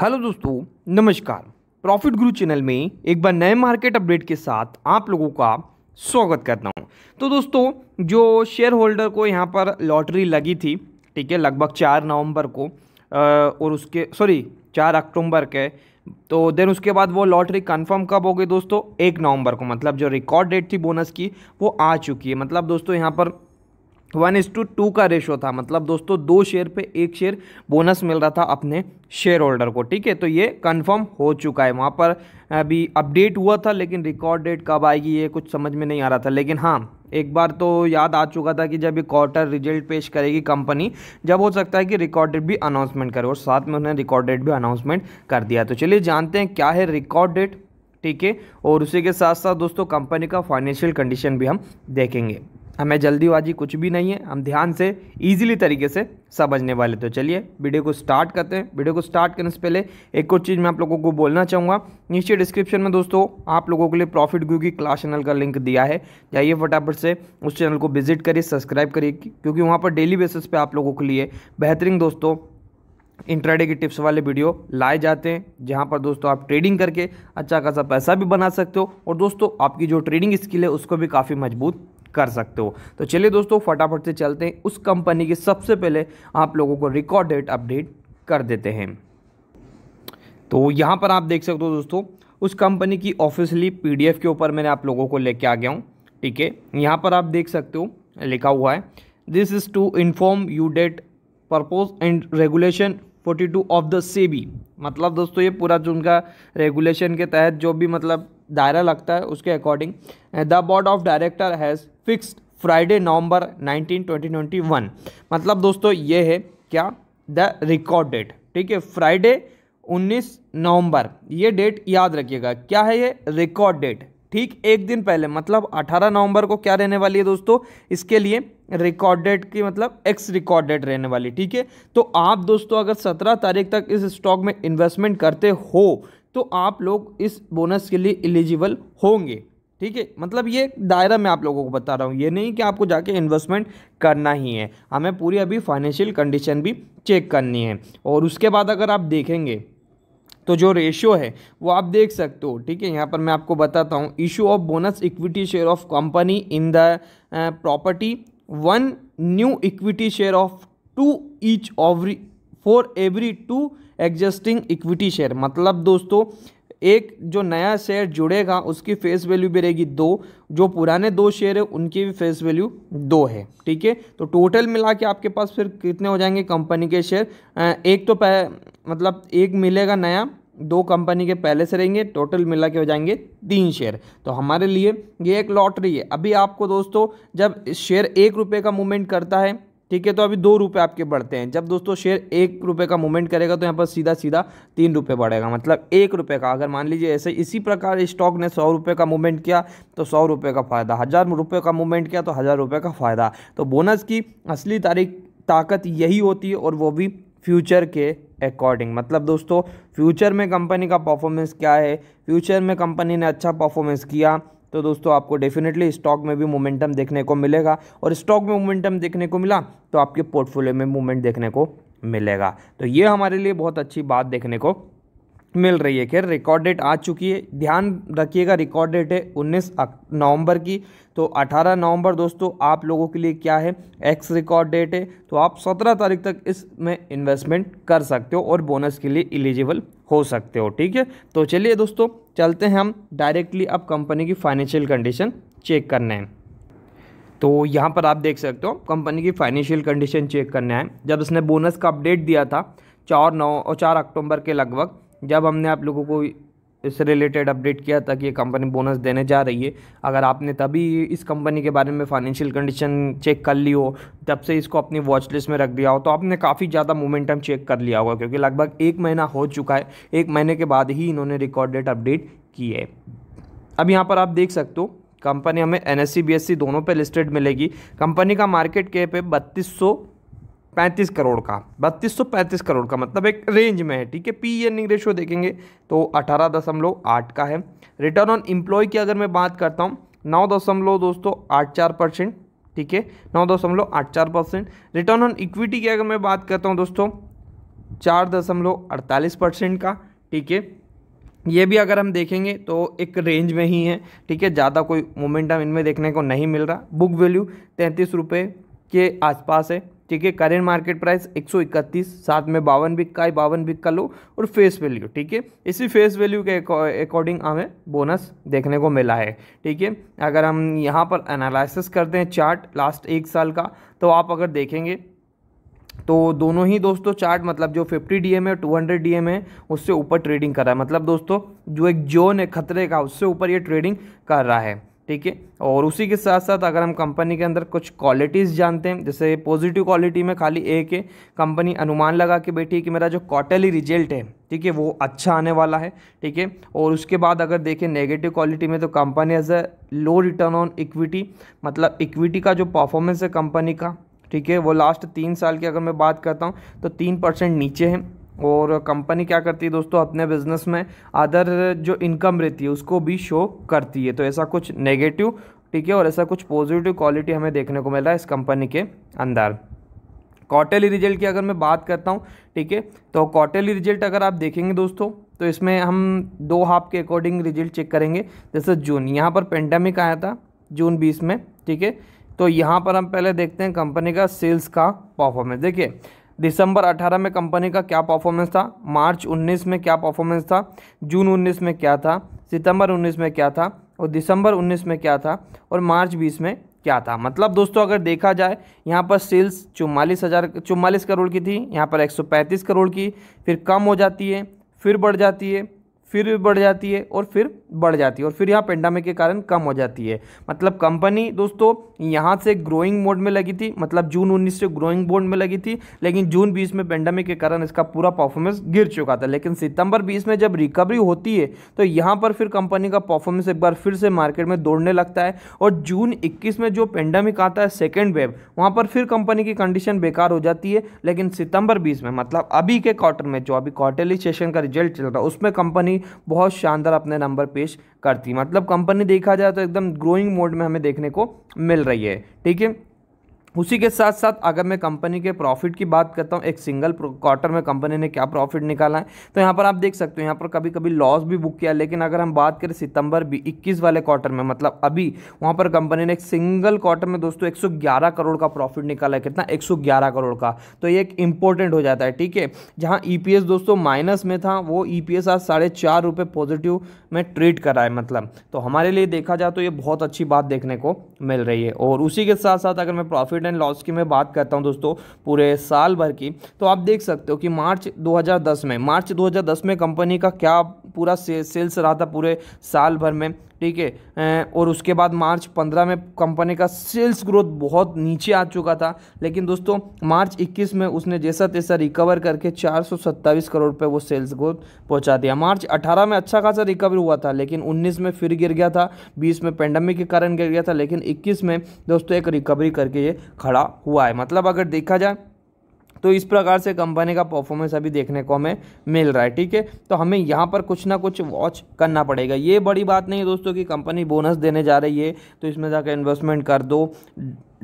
hello दोस्तों नमस्कार profit गुरु चैनल में एक बार नए मार्केट अपडेट के साथ आप लोगों का स्वागत करता हूं तो दोस्तों जो शेयर होल्डर को यहां पर लॉटरी लगी थी ठीक है लगभग चार नवंबर को और उसके सॉरी चार अक्टूबर के तो देन उसके बाद वो लॉटरी कंफर्म कब हो गई दोस्तों एक नवंबर को मतलब जो रिकॉर्ड डेट थी बोनस की वो आ चुकी है मतलब दोस्तों यहाँ पर one is to two two ratio था मतलब दोस्तों दो शेयर पे एक शेयर बोनस मिल रहा था अपने शेयर होल्डर को ठीक है तो ये कंफर्म हो चुका है वहाँ पर अभी अपडेट हुआ था लेकिन रिकॉर्ड डेट कब आएगी ये कुछ समझ में नहीं आ रहा था लेकिन हाँ एक बार तो याद आ चुका था कि जब ये क्वार्टर रिजल्ट पेश करेगी कंपनी जब हो सकता है कि रिकॉर्डेड भी अनाउंसमेंट करे और साथ में उन्होंने रिकॉर्डेड भी अनाउंसमेंट कर दिया तो चलिए जानते हैं क्या है रिकॉर्ड डेट ठीक है और उसी के साथ साथ दोस्तों कंपनी का फाइनेंशियल कंडीशन भी हम देखेंगे हमें जल्दीबाजी कुछ भी नहीं है हम ध्यान से ईजिली तरीके से समझने वाले तो चलिए वीडियो को स्टार्ट करते हैं वीडियो को स्टार्ट करने से पहले एक और चीज़ मैं आप लोगों को बोलना चाहूँगा नीचे डिस्क्रिप्शन में दोस्तों आप लोगों के लिए प्रॉफिट ग्यू की क्लास चैनल का लिंक दिया है जाइए फटाफट से उस चैनल को विजिट करिए सब्सक्राइब करिए क्योंकि वहाँ पर डेली बेसिस पर आप लोगों के लिए बेहतरीन दोस्तों इंट्राडे के टिप्स वाले वीडियो लाए जाते हैं जहाँ पर दोस्तों आप ट्रेडिंग करके अच्छा खासा पैसा भी बना सकते हो और दोस्तों आपकी जो ट्रेडिंग स्किल है उसको भी काफ़ी मजबूत कर सकते हो तो चलिए दोस्तों फटाफट से चलते हैं उस कंपनी के सबसे पहले आप लोगों को रिकॉर्ड डेट अपडेट कर देते हैं तो यहाँ पर आप देख सकते हो दोस्तों उस कंपनी की ऑफिसली पीडीएफ के ऊपर मैंने आप लोगों को लेके आ गया हूँ ठीक है यहाँ पर आप देख सकते हो लिखा हुआ है this is to inform you date purpose and regulation 42 of the SEBI मतलब दोस्तों ये पूरा जो उनका रेगुलेशन के तहत जो भी मतलब दायरा लगता है उसके according the board of director has fixed Friday November 19 2021 मतलब दोस्तों ये है क्या द रिकॉर्ड डेट ठीक है फ्राइडे 19 नवंबर ये डेट याद रखिएगा क्या है ये रिकॉर्ड डेट ठीक एक दिन पहले मतलब 18 नवंबर को क्या रहने वाली है दोस्तों इसके लिए रिकॉर्ड डेट की मतलब एक्स रिकॉर्ड डेट रहने वाली ठीक है तो आप दोस्तों अगर 17 तारीख तक इस स्टॉक में इन्वेस्टमेंट करते हो तो आप लोग इस बोनस के लिए एलिजिबल होंगे ठीक है मतलब ये दायरा मैं आप लोगों को बता रहा हूँ ये नहीं कि आपको जाके इन्वेस्टमेंट करना ही है हमें पूरी अभी फाइनेंशियल कंडीशन भी चेक करनी है और उसके बाद अगर आप देखेंगे तो जो रेशियो है वो आप देख सकते हो ठीक है यहाँ पर मैं आपको बताता हूँ issue of bonus equity share of company in the property one new equity share of two each ऑवरी for every two existing equity share मतलब दोस्तों एक जो नया शेयर जुड़ेगा उसकी फेस वैल्यू भी रहेगी दो जो पुराने दो शेयर है उनकी भी फेस वैल्यू दो है ठीक है तो टोटल मिला के आपके पास फिर कितने हो जाएंगे कंपनी के शेयर एक तो मतलब एक मिलेगा नया दो कंपनी के पहले से रहेंगे टोटल मिला के हो जाएंगे तीन शेयर तो हमारे लिए ये एक लॉटरी है अभी आपको दोस्तों जब शेयर एक रुपये का मूवमेंट करता है ठीक है तो अभी दो रुपये आपके बढ़ते हैं जब दोस्तों शेयर एक रुपये का मूवमेंट करेगा तो यहाँ पर सीधा सीधा तीन रुपये बढ़ेगा मतलब एक रुपये का अगर मान लीजिए ऐसे इसी प्रकार स्टॉक ने सौ रुपये का मूवमेंट किया तो सौ रुपये का फ़ायदा हज़ार रुपये का मूवमेंट किया तो हज़ार रुपये का फ़ायदा तो बोनस की असली तारीख ताकत यही होती है और वो भी फ्यूचर के अकॉर्डिंग मतलब दोस्तों फ्यूचर में कंपनी का परफॉर्मेंस क्या है फ्यूचर में कंपनी ने अच्छा परफॉर्मेंस किया तो दोस्तों आपको डेफिनेटली स्टॉक में भी मोमेंटम देखने को मिलेगा और स्टॉक में मोमेंटम देखने को मिला तो आपके पोर्टफोलियो में मूवमेंट देखने को मिलेगा तो ये हमारे लिए बहुत अच्छी बात देखने को मिल रही है खैर रिकॉर्ड डेट आ चुकी है ध्यान रखिएगा रिकॉर्ड डेट है 19 नवंबर की तो 18 नवंबर दोस्तों आप लोगों के लिए क्या है एक्स रिकॉर्ड डेट है तो आप 17 तारीख तक इसमें इन्वेस्टमेंट कर सकते हो और बोनस के लिए एलिजिबल हो सकते हो ठीक है तो चलिए दोस्तों चलते हैं हम डायरेक्टली अब कंपनी की फाइनेंशियल कंडीशन चेक करने हैं तो यहाँ पर आप देख सकते हो कंपनी की फाइनेंशियल कंडीशन चेक करने आए जब इसने बोनस का अपडेट दिया था चार नौ और चार अक्टूबर के लगभग जब हमने आप लोगों को इससे रिलेटेड अपडेट किया था कि ये कंपनी बोनस देने जा रही है अगर आपने तभी इस कंपनी के बारे में फाइनेंशियल कंडीशन चेक कर ली हो तब से इसको अपनी वॉच लिस्ट में रख दिया हो तो आपने काफ़ी ज़्यादा मोमेंटम चेक कर लिया होगा क्योंकि लगभग एक महीना हो चुका है एक महीने के बाद ही इन्होंने रिकॉर्डेड अपडेट की है अब यहाँ पर आप देख सकते हो कंपनी हमें एन एस e, e दोनों पर लिस्टेड मिलेगी कंपनी का मार्केट कैप है बत्तीस सौ पैंतीस करोड़ का बत्तीस सौ पैंतीस करोड़ का मतलब एक रेंज में है ठीक है पी एनिंग रेशियो देखेंगे तो अठारह दशमलव आठ का है रिटर्न ऑन एम्प्लॉय की अगर मैं बात करता हूँ नौ दशमलव दोस्तों आठ चार परसेंट ठीक है नौ दशमलव आठ चार परसेंट रिटर्न ऑन इक्विटी की अगर मैं बात करता हूँ दोस्तों चार दशमलव अड़तालीस परसेंट का ठीक है ये भी अगर हम देखेंगे तो एक रेंज में ही है ठीक है ज़्यादा कोई मोमेंटम इनमें देखने को नहीं मिल रहा बुक वैल्यू तैंतीस रुपये के आसपास है ठीक है करेंट मार्केट प्राइस 131 साथ में बावन बिक का बावन बिक का लो और फेस वैल्यू ठीक है इसी फेस वैल्यू के अकॉर्डिंग हमें बोनस देखने को मिला है ठीक है अगर हम यहाँ पर एनालिसिस करते हैं चार्ट लास्ट एक साल का तो आप अगर देखेंगे तो दोनों ही दोस्तों चार्ट मतलब जो 50 डीएम है 200 डी है उससे ऊपर ट्रेडिंग कर रहा है मतलब दोस्तों जो एक जोन है खतरे का उससे ऊपर ये ट्रेडिंग कर रहा है ठीक है और उसी के साथ साथ अगर हम कंपनी के अंदर कुछ क्वालिटीज़ जानते हैं जैसे पॉजिटिव क्वालिटी में खाली एक है कंपनी अनुमान लगा के बैठी है कि मेरा जो क्वार्टरली रिजल्ट है ठीक है वो अच्छा आने वाला है ठीक है और उसके बाद अगर देखें नेगेटिव क्वालिटी में तो company as a low return on equity मतलब इक्विटी का जो परफॉर्मेंस है कंपनी का ठीक है वो लास्ट तीन साल की अगर मैं बात करता हूँ तो तीन परसेंट नीचे है और कंपनी क्या करती है दोस्तों अपने बिजनेस में अदर जो इनकम रहती है उसको भी शो करती है तो ऐसा कुछ नेगेटिव ठीक है और ऐसा कुछ पॉजिटिव क्वालिटी हमें देखने को मिल रहा है इस कंपनी के अंदर क्वार्टरली रिजल्ट की अगर मैं बात करता हूँ ठीक है तो क्वार्टरली रिजल्ट अगर आप देखेंगे दोस्तों तो इसमें हम दो हाफ के अकॉर्डिंग रिजल्ट चेक करेंगे जैसे जून यहाँ पर पेंडेमिक आया था जून बीस में ठीक है तो यहाँ पर हम पहले देखते हैं कंपनी का सेल्स का परफॉर्मेंस देखिए दिसंबर 18 में कंपनी का क्या परफॉर्मेंस था मार्च 19 में क्या परफॉर्मेंस था जून 19 में क्या था सितंबर 19 में क्या था और दिसंबर 19 में क्या था और मार्च 20 में क्या था मतलब दोस्तों अगर देखा जाए यहाँ पर सेल्स चौवालीस हज़ार चौवालीस करोड़ की थी यहाँ पर 135 करोड़ की फिर कम हो जाती है फिर बढ़ जाती है फिर बढ़ जाती है और फिर बढ़ जाती है और फिर यहाँ पेंडामिक के कारण कम हो जाती है मतलब कंपनी दोस्तों यहाँ से ग्रोइंग मोड में लगी थी मतलब जून उन्नीस से ग्रोइंग मोड में लगी थी लेकिन जून बीस में पेंडामिक के कारण इसका पूरा परफॉर्मेंस गिर चुका था लेकिन सितंबर बीस में जब रिकवरी होती है तो यहाँ पर फिर कंपनी का परफॉर्मेंस एक बार फिर से मार्केट में दौड़ने लगता है और जून इक्कीस में जो पेंडामिक आता है सेकेंड वेव वहाँ पर फिर कंपनी की कंडीशन बेकार हो जाती है लेकिन सितंबर बीस में मतलब अभी के क्वार्टर में जो अभी क्वार्टरली सेशन का रिजल्ट चल रहा है उसमें कंपनी बहुत शानदार अपने नंबर पेश करती है मतलब कंपनी देखा जाए तो एकदम ग्रोइंग मोड में हमें देखने को मिल रही है ठीक है उसी के साथ साथ अगर मैं कंपनी के प्रॉफिट की बात करता हूँ एक सिंगल क्वार्टर में कंपनी ने क्या प्रॉफिट निकाला है तो यहाँ पर आप देख सकते हो यहाँ पर कभी कभी लॉस भी बुक किया लेकिन अगर हम बात करें सितंबर भी 21 वाले क्वार्टर में मतलब अभी वहाँ पर कंपनी ने एक सिंगल क्वार्टर में दोस्तों एक करोड़ का प्रॉफिट निकाला है कितना एक करोड़ का तो ये एक इंपॉर्टेंट हो जाता है ठीक है जहाँ ई e दोस्तों माइनस में था वो ई e पी आज साढ़े चार पॉजिटिव में ट्रेड करा है मतलब तो हमारे लिए देखा जाए तो ये बहुत अच्छी बात देखने को मिल रही है और उसी के साथ साथ अगर मैं प्रॉफिट एंड लॉस की मैं बात करता हूँ दोस्तों पूरे साल भर की तो आप देख सकते हो कि मार्च 2010 में मार्च 2010 में कंपनी का क्या पूरा से, सेल्स रहा था पूरे साल भर में ठीक है और उसके बाद मार्च 15 में कंपनी का सेल्स ग्रोथ बहुत नीचे आ चुका था लेकिन दोस्तों मार्च 21 में उसने जैसा तैसा रिकवर करके सत्ताईस करोड़ रुपये वो सेल्स ग्रोथ पहुंचा दिया मार्च 18 में अच्छा खासा रिकवर हुआ था लेकिन 19 में फिर गिर गया था 20 में पेंडेमिक के कारण गिर गया था लेकिन इक्कीस में दोस्तों एक रिकवरी करके ये खड़ा हुआ है मतलब अगर देखा जाए तो इस प्रकार से कंपनी का परफॉर्मेंस अभी देखने को हमें मिल रहा है ठीक है तो हमें यहाँ पर कुछ ना कुछ वॉच करना पड़ेगा ये बड़ी बात नहीं है दोस्तों कि कंपनी बोनस देने जा रही है तो इसमें जाकर इन्वेस्टमेंट कर दो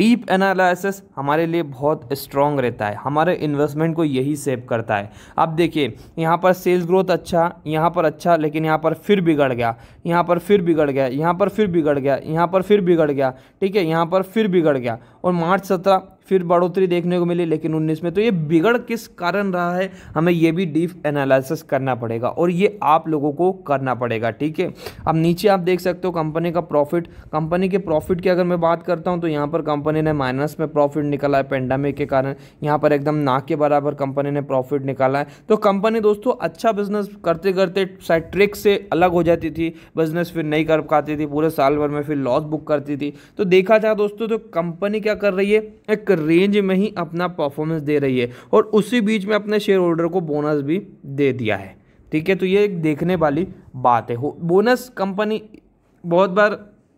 डीप एनालिसिस हमारे लिए बहुत स्ट्रॉन्ग रहता है हमारे इन्वेस्टमेंट को यही सेव करता है अब देखिए यहाँ पर सेल्स ग्रोथ अच्छा यहाँ पर अच्छा लेकिन यहाँ पर फिर बिगड़ गया यहाँ पर फिर बिगड़ गया यहाँ पर फिर बिगड़ गया यहाँ पर फिर बिगड़ गया ठीक है यहाँ पर फिर बिगड़ गया और मार्च सत्रह फिर बढ़ोतरी देखने को मिली लेकिन उन्नीस में तो ये बिगड़ किस कारण रहा है हमें ये भी डीप एनालिसिस करना पड़ेगा और ये आप लोगों को करना पड़ेगा ठीक है अब नीचे आप देख सकते हो कंपनी का प्रॉफिट कंपनी के प्रॉफिट की अगर मैं बात करता हूँ तो यहाँ पर कंपनी ने माइनस में प्रॉफिट निकाला है पेंडामिक के कारण यहाँ पर एकदम ना के बराबर कंपनी ने प्रॉफिट निकाला है तो कंपनी दोस्तों अच्छा बिजनेस करते करते शायद ट्रिक से अलग हो जाती थी बिजनेस फिर नहीं कर पाती थी पूरे साल भर में फिर लॉस बुक करती थी तो देखा जाए दोस्तों तो कंपनी क्या कर रही है एक रेंज में ही अपना परफॉर्मेंस दे रही है और उसी बीच में अपने शेयर होल्डर को बोनस भी दे दिया है ठीक है तो ये एक देखने वाली बात है बोनस कंपनी बहुत बार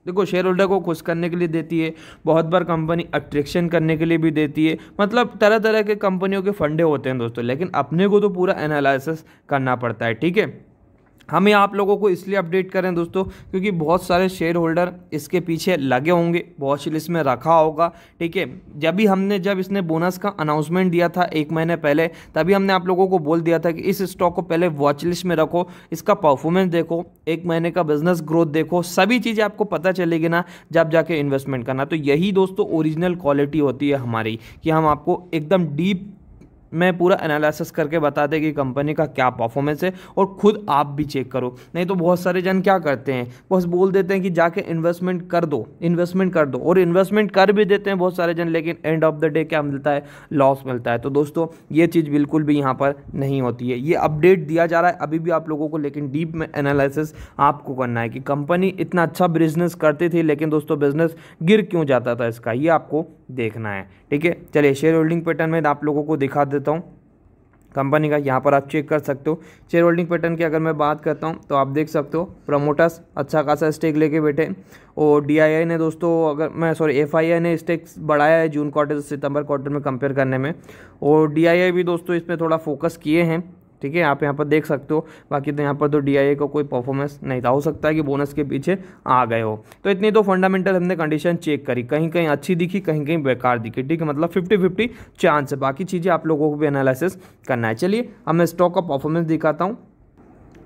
देखो शेयर होल्डर को खुश करने के लिए देती है बहुत बार कंपनी अट्रैक्शन करने के लिए भी देती है मतलब तरह तरह के कंपनियों के फंडे होते हैं दोस्तों लेकिन अपने को तो पूरा एनालिसिस करना पड़ता है ठीक है हम ही आप लोगों को इसलिए अपडेट करें दोस्तों क्योंकि बहुत सारे शेयर होल्डर इसके पीछे लगे होंगे बहुत लिस्ट इसमें रखा होगा ठीक है जब भी हमने जब इसने बोनस का अनाउंसमेंट दिया था एक महीने पहले तभी हमने आप लोगों को बोल दिया था कि इस स्टॉक को पहले वॉच लिस्ट में रखो इसका परफॉर्मेंस देखो एक महीने का बिजनेस ग्रोथ देखो सभी चीज़ें आपको पता चलेगी ना जब जाके इन्वेस्टमेंट करना तो यही दोस्तों ओरिजिनल क्वालिटी होती है हमारी कि हम आपको एकदम डीप मैं पूरा एनालिसिस करके बता दें कि कंपनी का क्या परफॉर्मेंस है और खुद आप भी चेक करो नहीं तो बहुत सारे जन क्या करते हैं बस बोल देते हैं कि जाके इन्वेस्टमेंट कर दो इन्वेस्टमेंट कर दो और इन्वेस्टमेंट कर भी देते हैं बहुत सारे जन लेकिन एंड ऑफ द डे क्या मिलता है लॉस मिलता है तो दोस्तों ये चीज़ बिल्कुल भी यहाँ पर नहीं होती है ये अपडेट दिया जा रहा है अभी भी आप लोगों को लेकिन डीप में एनालिसिस आपको करना है कि कंपनी इतना अच्छा बिजनेस करती थी लेकिन दोस्तों बिजनेस गिर क्यों जाता था इसका ये आपको देखना है ठीक है चलिए शेयर होल्डिंग पैटर्न में आप लोगों को दिखा देता हूँ कंपनी का यहाँ पर आप चेक कर सकते हो शेयर होल्डिंग पैटर्न की अगर मैं बात करता हूँ तो आप देख सकते हो प्रमोटर्स अच्छा खासा स्टेक लेके बैठे और डीआईआई ने दोस्तों अगर मैं सॉरी एफआईआई ने स्टेक बढ़ाया है जून क्वार्टर से सितंबर क्वार्टर में कंपेयर करने में और डीआईआई भी दोस्तों इस पर थोड़ा फोकस किए हैं ठीक है आप यहाँ पर देख सकते हो बाकी तो यहाँ पर तो डी आई का कोई परफॉर्मेंस नहीं था हो सकता है कि बोनस के पीछे आ गए हो तो इतनी तो फंडामेंटल हमने कंडीशन चेक करी कहीं कहीं अच्छी दिखी कहीं कहीं बेकार दिखी ठीक है मतलब फिफ्टी फिफ्टी चांस है बाकी चीज़ें आप लोगों को भी एनालिसिस करना है चलिए अब मैं स्टॉक का परफॉर्मेंस दिखाता हूँ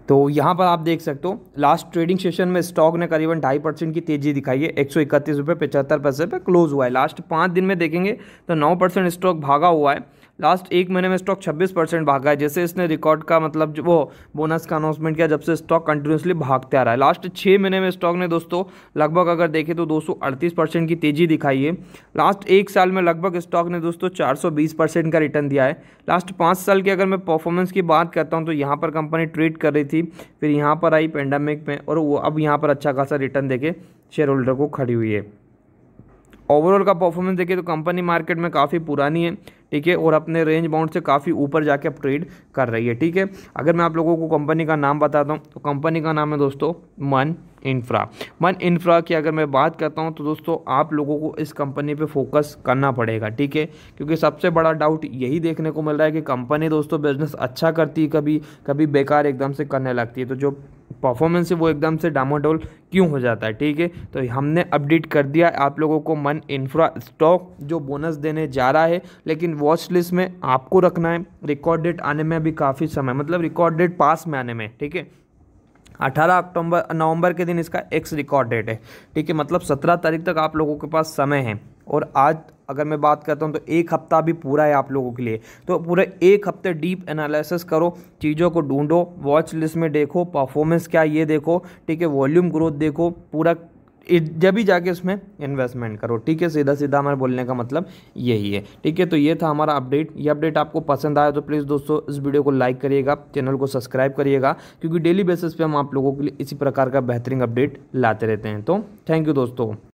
तो यहाँ पर आप देख सकते हो लास्ट ट्रेडिंग सेशन में स्टॉक ने करीबन ढाई परसेंट की तेजी दिखाई है एक सौ इकतीस रुपये पचहत्तर पैसे पर क्लोज हुआ है लास्ट पाँच दिन में देखेंगे तो नौ परसेंट स्टॉक भागा हुआ है लास्ट एक महीने में स्टॉक 26 परसेंट भागा है जैसे इसने रिकॉर्ड का मतलब जो वो बोनस का अनाउंसमेंट किया जब से स्टॉक कंटिन्यूसली भागते आ रहा है लास्ट छः महीने में स्टॉक ने दोस्तों लगभग अगर देखें तो दो परसेंट की तेज़ी दिखाई है लास्ट एक साल में लगभग स्टॉक ने दोस्तों चार परसेंट का रिटर्न दिया है लास्ट पाँच साल की अगर मैं परफॉर्मेंस की बात करता हूँ तो यहाँ पर कंपनी ट्रेड कर रही थी फिर यहाँ पर आई पेंडेमिक में और वो अब यहाँ पर अच्छा खासा रिटर्न देखे शेयर होल्डर को खड़ी हुई है ओवरऑल का परफॉर्मेंस देखिए तो कंपनी मार्केट में काफ़ी पुरानी है ठीक है और अपने रेंज बाउंड से काफ़ी ऊपर जाके अब ट्रेड कर रही है ठीक है अगर मैं आप लोगों को कंपनी का नाम बताता हूँ तो कंपनी का नाम है दोस्तों मन इंफ्रा मन इंफ्रा की अगर मैं बात करता हूँ तो दोस्तों आप लोगों को इस कंपनी पे फोकस करना पड़ेगा ठीक है क्योंकि सबसे बड़ा डाउट यही देखने को मिल रहा है कि कंपनी दोस्तों बिजनेस अच्छा करती है कभी कभी बेकार एकदम से करने लगती है तो जो परफॉर्मेंस है वो एकदम से डामाडोल क्यों हो जाता है ठीक है तो हमने अपडेट कर दिया आप लोगों को मन इंफ्रा स्टॉक जो बोनस देने जा रहा है लेकिन वो वॉच लिस्ट में आपको रखना है रिकॉर्ड डेट आने में अभी काफ़ी समय मतलब रिकॉर्ड डेट पास में आने में ठीक है 18 अक्टूबर नवंबर के दिन इसका एक्स रिकॉर्ड डेट है ठीक है मतलब 17 तारीख तक आप लोगों के पास समय है और आज अगर मैं बात करता हूँ तो एक हफ्ता भी पूरा है आप लोगों के लिए तो पूरे एक हफ्ते डीप एनालिसिस करो चीज़ों को ढूंढो वॉच लिस्ट में देखो परफॉर्मेंस क्या ये देखो ठीक है वॉल्यूम ग्रोथ देखो पूरा जब भी जाके उसमें इन्वेस्टमेंट करो ठीक है सीधा सीधा हमारे बोलने का मतलब यही है ठीक है तो ये था हमारा अपडेट ये अपडेट आपको पसंद आया तो प्लीज़ दोस्तों इस वीडियो को लाइक करिएगा चैनल को सब्सक्राइब करिएगा क्योंकि डेली बेसिस पे हम आप लोगों के लिए इसी प्रकार का बेहतरीन अपडेट लाते रहते हैं तो थैंक यू दोस्तों